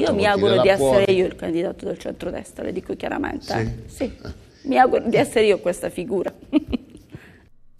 Io mi auguro di essere fuori. io il candidato del centrodestra, le dico chiaramente. Sì. Eh. sì. Mi auguro di essere io questa figura.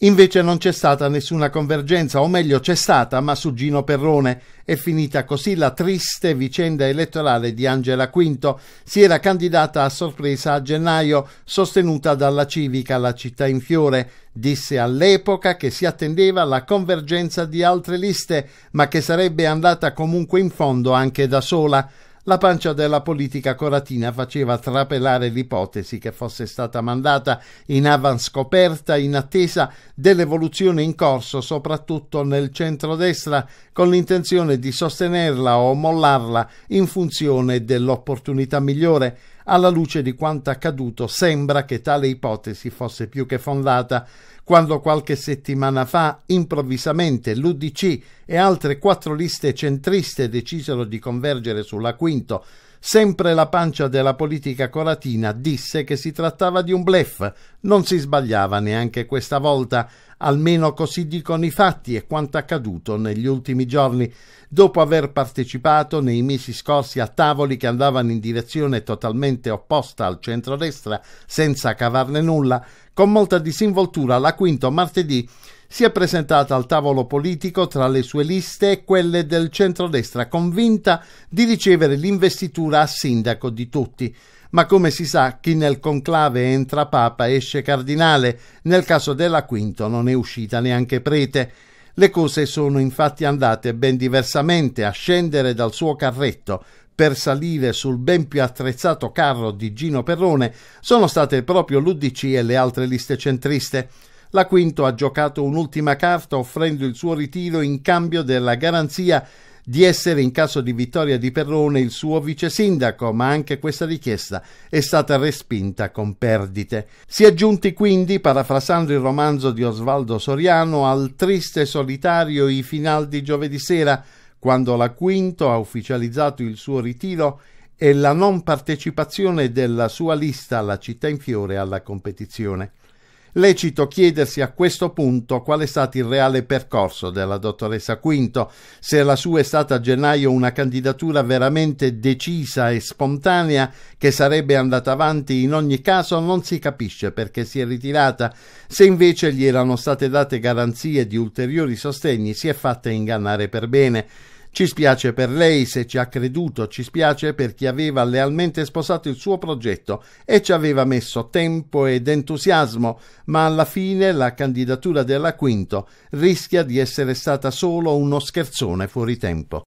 Invece non c'è stata nessuna convergenza, o meglio c'è stata, ma su Gino Perrone. È finita così la triste vicenda elettorale di Angela Quinto. Si era candidata a sorpresa a gennaio, sostenuta dalla civica La Città in Fiore. Disse all'epoca che si attendeva la convergenza di altre liste, ma che sarebbe andata comunque in fondo anche da sola la pancia della politica coratina faceva trapelare l'ipotesi che fosse stata mandata in scoperta in attesa dell'evoluzione in corso soprattutto nel centrodestra con l'intenzione di sostenerla o mollarla in funzione dell'opportunità migliore alla luce di quanto accaduto sembra che tale ipotesi fosse più che fondata quando qualche settimana fa improvvisamente l'UDC e altre quattro liste centriste decisero di convergere sulla Quinto, sempre la pancia della politica coratina disse che si trattava di un blef, non si sbagliava neanche questa volta, almeno così dicono i fatti e quanto accaduto negli ultimi giorni, dopo aver partecipato nei mesi scorsi a tavoli che andavano in direzione totalmente opposta al centrodestra, senza cavarne nulla, con molta disinvoltura la Quinto martedì si è presentata al tavolo politico tra le sue liste e quelle del centrodestra, convinta di ricevere l'investitura a sindaco di tutti ma come si sa chi nel conclave entra papa esce cardinale, nel caso della Quinto non è uscita neanche prete. Le cose sono infatti andate ben diversamente a scendere dal suo carretto per salire sul ben più attrezzato carro di Gino Perrone sono state proprio l'UDC e le altre liste centriste. La Quinto ha giocato un'ultima carta offrendo il suo ritiro in cambio della garanzia di essere in caso di vittoria di Perrone il suo vice sindaco, ma anche questa richiesta è stata respinta con perdite. Si è giunti quindi, parafrasando il romanzo di Osvaldo Soriano, al triste solitario i final di giovedì sera, quando la Quinto ha ufficializzato il suo ritiro e la non partecipazione della sua lista alla Città in Fiore alla competizione. Lecito chiedersi a questo punto qual è stato il reale percorso della dottoressa Quinto, se la sua è stata a gennaio una candidatura veramente decisa e spontanea che sarebbe andata avanti in ogni caso non si capisce perché si è ritirata, se invece gli erano state date garanzie di ulteriori sostegni si è fatta ingannare per bene. Ci spiace per lei se ci ha creduto, ci spiace per chi aveva lealmente sposato il suo progetto e ci aveva messo tempo ed entusiasmo, ma alla fine la candidatura della Quinto rischia di essere stata solo uno scherzone fuori tempo.